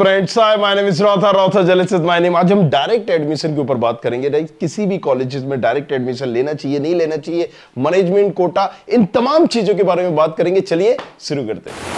friends I my name is Rautha Rautha Jalis is my name आज हम direct admission के ऊपर बात करेंगे गाइस किसी भी कॉलेजेस में डायरेक्ट एडमिशन लेना चाहिए नहीं लेना चाहिए मैनेजमेंट कोटा इन तमाम चीजों के बारे में बात करेंगे चलिए शुरू करते हैं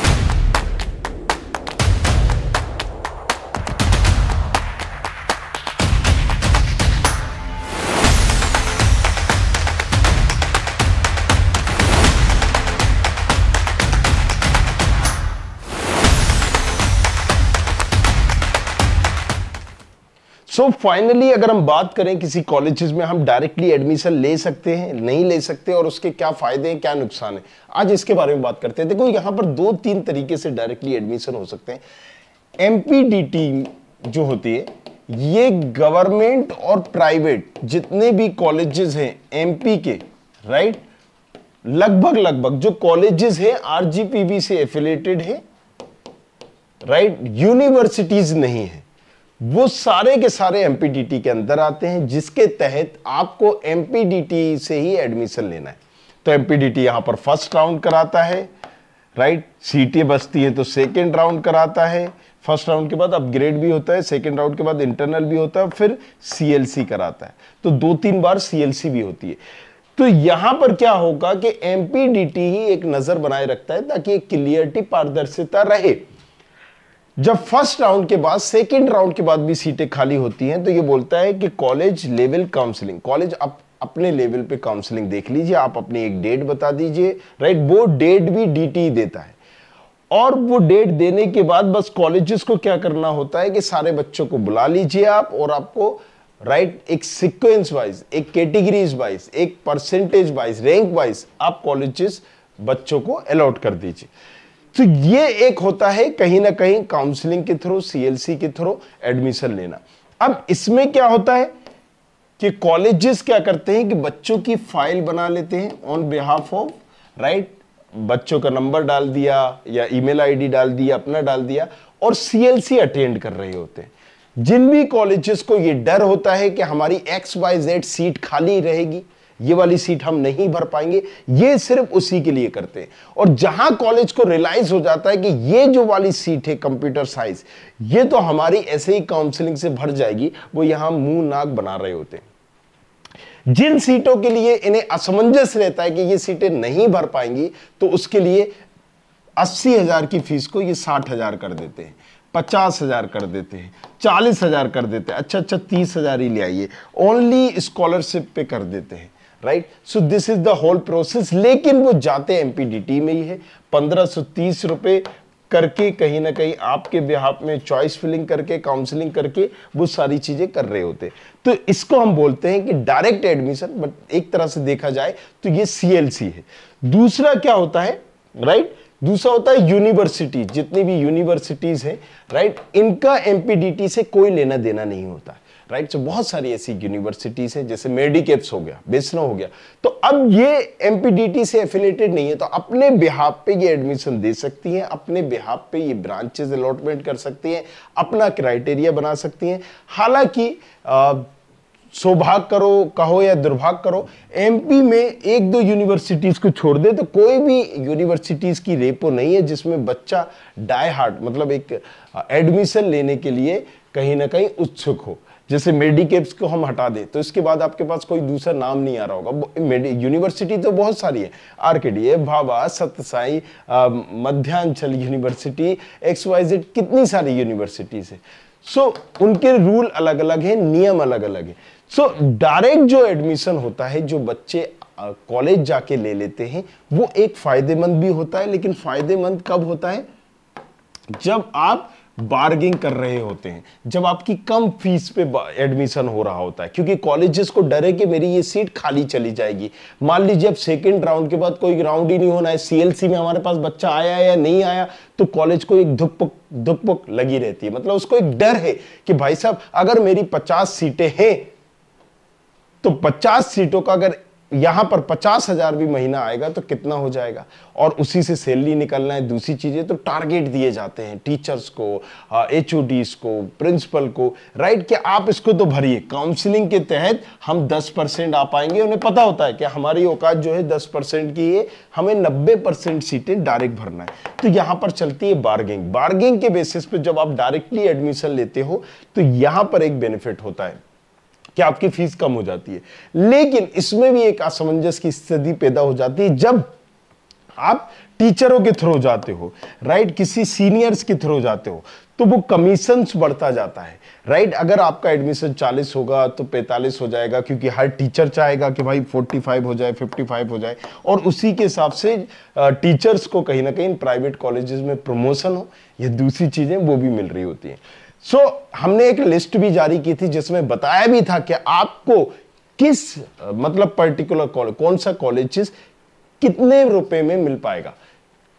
सो so फाइनली अगर हम बात करें किसी कॉलेजेस में हम डायरेक्टली एडमिशन ले सकते हैं नहीं ले सकते और उसके क्या फायदे हैं क्या नुकसान है आज इसके बारे में बात करते हैं देखो यहां पर दो तीन तरीके से डायरेक्टली एडमिशन हो सकते हैं एम जो होती है ये गवर्नमेंट और प्राइवेट जितने भी कॉलेजेस हैं एमपी के राइट लगभग लगभग जो कॉलेजेस हैं आरजीपीबी से एफिलेटेड है राइट यूनिवर्सिटीज नहीं है वो सारे के सारे एम के अंदर आते हैं जिसके तहत आपको एम से ही एडमिशन लेना है तो एम पी पर फर्स्ट राउंड कराता है राइट सीटें बचती है तो सेकेंड राउंड कराता है फर्स्ट राउंड के बाद अपग्रेड भी होता है सेकेंड राउंड के बाद इंटरनल भी होता है फिर सीएलसी कराता है तो दो तीन बार सीएलसी भी होती है तो यहां पर क्या होगा कि एमपीडीटी ही एक नजर बनाए रखता है ताकि क्लियरिटी पारदर्शिता रहे जब फर्स्ट राउंड के बाद सेकेंड राउंड के बाद भी सीटें खाली होती हैं तो ये बोलता है कि कॉलेज लेवल काउंसलिंग कॉलेज अप अपने लेवल पे काउंसलिंग देख लीजिए आप अपनी एक डेट बता दीजिए राइट वो डेट भी डीटी e देता है और वो डेट देने के बाद बस कॉलेजेस को क्या करना होता है कि सारे बच्चों को बुला लीजिए आप और आपको राइट right, एक सिक्वेंस वाइज एक कैटेगरीज वाइज एक परसेंटेज वाइज रैंक वाइज आप कॉलेजेस बच्चों को अलॉट कर दीजिए तो ये एक होता है कहीं ना कहीं काउंसलिंग के थ्रू सीएलसी के थ्रू एडमिशन लेना अब इसमें क्या होता है कि कॉलेजेस क्या करते हैं कि बच्चों की फाइल बना लेते हैं ऑन बिहाफ ऑफ राइट बच्चों का नंबर डाल दिया या ईमेल आईडी डाल दिया अपना डाल दिया और सीएलसी अटेंड कर रहे होते हैं जिन भी कॉलेजेस को ये डर होता है कि हमारी एक्स वाई जेड सीट खाली रहेगी ये वाली सीट हम नहीं भर पाएंगे ये सिर्फ उसी के लिए करते हैं और जहां कॉलेज को रियलाइज हो जाता है कि ये जो वाली सीट है कंप्यूटर साइंस ये तो हमारी ऐसे ही काउंसलिंग से भर जाएगी वो यहां मुंह नाक बना रहे होते हैं जिन सीटों के लिए इन्हें असमंजस रहता है कि ये सीटें नहीं भर पाएंगी तो उसके लिए अस्सी हजार की फीस को ये साठ हजार कर देते हैं पचास हजार कर देते हैं चालीस हजार कर देते हैं अच्छा अच्छा तीस हजार ही ले आइए ओनली स्कॉलरशिप पे कर देते हैं right so this is the whole process लेकिन वो जाते एमपीडीटी में ही है पंद्रह सो तीस रुपए करके कहीं ना कहीं आपके बिहार में चॉइस फिलिंग करके काउंसलिंग करके वो सारी चीज़ें कर रहे होते तो इसको हम बोलते हैं कि डायरेक्ट एडमिशन बट एक तरह से देखा जाए तो ये सीएलसी है दूसरा क्या होता है राइट दूसरा होता है यूनिवर्सिटी जितनी भी यूनिवर्सिटीज़ हैं राइट इनका एमपीडीटी से कोई लेना देना नहीं होता है राइट सो बहुत सारी ऐसी यूनिवर्सिटीज है जैसे मेडिकेप्स हो गया बिस्नो हो गया तो अब ये एम से एफिलेटेड नहीं है तो अपने बिहाब पे ये एडमिशन दे सकती हैं अपने बिहाब पे ये ब्रांचेज अलॉटमेंट कर सकती हैं अपना क्राइटेरिया बना सकती हैं हालांकि सौभाग करो कहो या दुर्भाग करो एमपी में एक दो यूनिवर्सिटीज़ को छोड़ दे तो कोई भी यूनिवर्सिटीज़ की रेपो नहीं है जिसमें बच्चा डाई हार्ट मतलब एक एडमिशन लेने के लिए कहीं ना कहीं उत्सुक हो जैसे मेडिकेप्स को हम हटा दें तो इसके बाद आपके पास कोई दूसरा नाम नहीं आ रहा होगा यूनिवर्सिटी तो बहुत सारी है R K D A Bhabha Satyasai Madhyanchal university X Y Z कितनी सारी यूनिवर्सिटीज़ है सो so, उनके रूल अलग अलग हैं नियम अलग अलग है सो so, डायरेक्ट जो एडमिशन होता है जो बच्चे कॉलेज जाके ले लेते हैं वो एक फायदेमंद भी होता है लेकिन फायदेमंद कब होता है जब आप बार्गिंग कर रहे होते हैं जब आपकी कम फीस पे एडमिशन हो रहा होता है क्योंकि कॉलेजेस को डर है कि मेरी ये सीट खाली चली जाएगी मान लीजिए अब सेकेंड राउंड के बाद कोई राउंड ही नहीं होना है सीएलसी में हमारे पास बच्चा आया या नहीं आया तो कॉलेज को एक धुपक धुपक लगी रहती है मतलब उसको एक डर है कि भाई साहब अगर मेरी पचास सीटें हैं तो पचास सीटों का अगर यहाँ पर पचास हजार भी महीना आएगा तो कितना हो जाएगा और उसी से सैलरी निकलना है दूसरी चीज़ें तो टारगेट दिए जाते हैं टीचर्स को एच को प्रिंसिपल को राइट कि आप इसको तो भरिए काउंसलिंग के तहत हम 10 परसेंट आ पाएंगे उन्हें पता होता है कि हमारी औकात जो है 10 परसेंट की है हमें 90 परसेंट सीटें डायरेक्ट भरना है तो यहाँ पर चलती है बार्गिंग बार्गिंग के बेसिस पे जब आप डायरेक्टली एडमिशन लेते हो तो यहाँ पर एक बेनिफिट होता है कि आपकी फीस कम हो जाती है लेकिन इसमें भी एक असमंजस की स्थिति पैदा हो जाती है जब आप टीचरों के थ्रू जाते हो राइट किसी सीनियर्स के थ्रू जाते हो तो वो कमीशन बढ़ता जाता है राइट अगर आपका एडमिशन 40 होगा तो 45 हो जाएगा क्योंकि हर टीचर चाहेगा कि भाई 45 हो जाए 55 हो जाए और उसी के हिसाब से टीचर्स को कहीं ना कहीं प्राइवेट कॉलेजेस में प्रमोशन हो या दूसरी चीज़ें वो भी मिल रही होती हैं सो so, हमने एक लिस्ट भी जारी की थी जिसमें बताया भी था कि आपको किस मतलब पर्टिकुलर कॉलेज कौन सा कॉलेज कितने रुपए में मिल पाएगा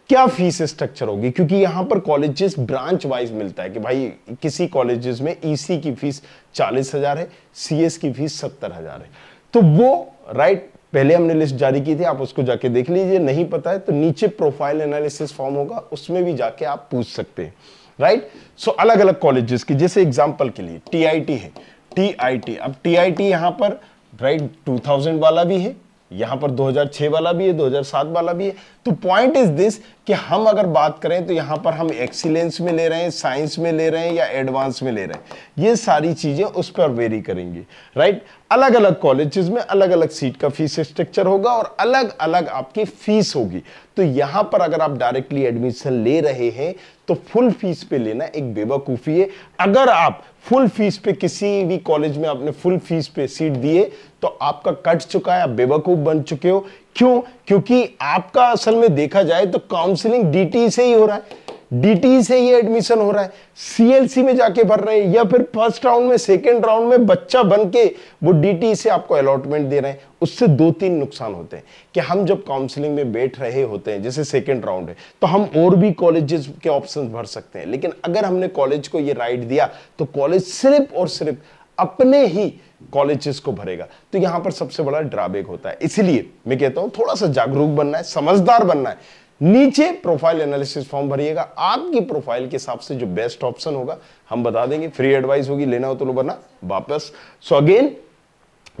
क्या फीस स्ट्रक्चर होगी क्योंकि यहां पर कॉलेजेस ब्रांच वाइज मिलता है कि भाई किसी कॉलेजेस में ईसी e की फीस चालीस हजार है सीएस की फीस सत्तर हजार है तो वो राइट पहले हमने लिस्ट जारी की थी आप उसको जाके देख लीजिए नहीं पता है तो नीचे प्रोफाइल एनालिसिस फॉर्म होगा उसमें भी जाके आप पूछ सकते हैं राइट सो अलग अलग कॉलेजेस की जैसे एग्जाम्पल के लिए टीआईटी है टी अब टी यहां पर राइट 2000 वाला भी है यहां पर 2006 वाला भी है 2007 वाला भी है तो पॉइंट इज दिस कि हम अगर बात करें तो यहां पर हम एक्सीलेंस में ले रहे हैं साइंस में ले रहे हैं या एडवांस में ले रहे हैं ये सारी चीज़ें उस पर वेरी करेंगी राइट अलग अलग कॉलेजेस में अलग अलग सीट का फीस स्ट्रक्चर होगा और अलग अलग आपकी फीस होगी तो यहां पर अगर आप डायरेक्टली एडमिशन ले रहे हैं तो फुल फीस पे लेना एक बेवकूफ़ी है अगर आप फुल फीस पे किसी भी कॉलेज में आपने फुल फीस पे सीट दिए तो आपका कट चुका है आप बेवकूफ़ बन चुके हो क्यों क्योंकि आपका असल में देखा जाए तो काउंसलिंग डीटी से ही हो रहा है डीटी से ही एडमिशन हो रहा है सीएलसी में जाके भर रहे हैं या फिर फर्स्ट राउंड में सेकेंड राउंड में बच्चा बन के वो डीटी से आपको अलॉटमेंट दे रहे हैं उससे दो तीन नुकसान होते हैं कि हम जब काउंसलिंग में बैठ रहे होते हैं जैसे सेकेंड राउंड है तो हम और भी कॉलेजेस के ऑप्शन भर सकते हैं लेकिन अगर हमने कॉलेज को ये राइट दिया तो कॉलेज सिर्फ और सिर्फ अपने ही कॉलेजेस को भरेगा तो यहां पर सबसे बड़ा ड्राबैक होता है इसीलिए मैं कहता हूं थोड़ा सा जागरूक बनना है समझदार बनना है नीचे प्रोफाइल एनालिसिस फॉर्म भरिएगा आपकी प्रोफाइल के हिसाब से जो बेस्ट ऑप्शन होगा हम बता देंगे फ्री एडवाइस होगी लेना हो तो लो बना वापस सो अगेन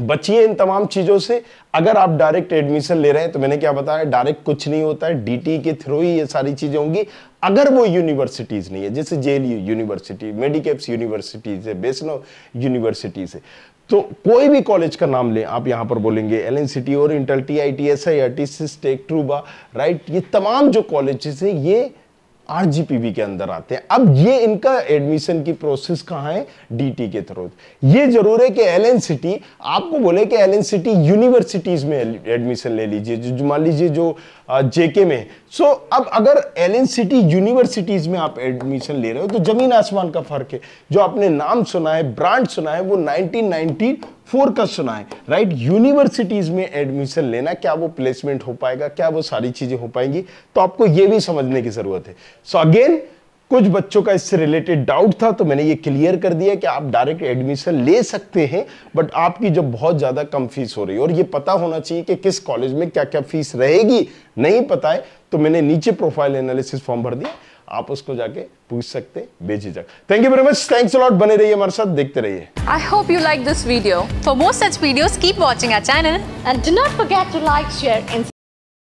बचिए इन तमाम चीजों से अगर आप डायरेक्ट एडमिशन ले रहे हैं तो मैंने क्या बताया डायरेक्ट कुछ नहीं होता है डीटी e के थ्रू ही ये सारी चीजें होंगी अगर वो यूनिवर्सिटीज नहीं है जैसे जेएलयू यूनिवर्सिटी मेडिकेप्स यूनिवर्सिटीज है बेसनो यूनिवर्सिटीज है तो कोई भी कॉलेज का नाम लें आप यहाँ पर बोलेंगे एल एन सी टी और inter T I T S I R T tech Truba right ये तमाम जो कॉलेजेस हैं ये आरजीपीबी के अंदर आते हैं अब ये इनका एडमिशन की प्रोसेस कहाँ है डीटी के थ्रू ये जरूर है कि एल सिटी आपको बोले कि एल सिटी यूनिवर्सिटीज में एडमिशन ले लीजिए जो मान लीजिए जो जेके में सो so, अब अगर एल सिटी यूनिवर्सिटीज में आप एडमिशन ले रहे हो तो जमीन आसमान का फर्क है जो आपने नाम सुना है ब्रांड सुना है वो नाइनटीन फोरकस्ट सुना है राइट यूनिवर्सिटीज में एडमिशन लेना क्या वो प्लेसमेंट हो पाएगा क्या वो सारी चीजें हो पाएंगी तो आपको ये भी समझने की जरूरत है सो so अगेन कुछ बच्चों का इससे रिलेटेड डाउट था तो मैंने ये क्लियर कर दिया कि आप डायरेक्ट एडमिशन ले सकते हैं बट आपकी जब बहुत ज़्यादा कम फीस हो रही है और ये पता होना चाहिए कि किस कॉलेज में क्या क्या फीस रहेगी नहीं पता है तो मैंने नीचे प्रोफाइल एनालिसिस फॉर्म भर दिया आप उसको जाके पूछ सकते बेझिझक thank you very much thanks lot बने रहिए हमारे साथ देखते रहिए I hope you like this video for more such videos keep watching our channel and do not forget to like share and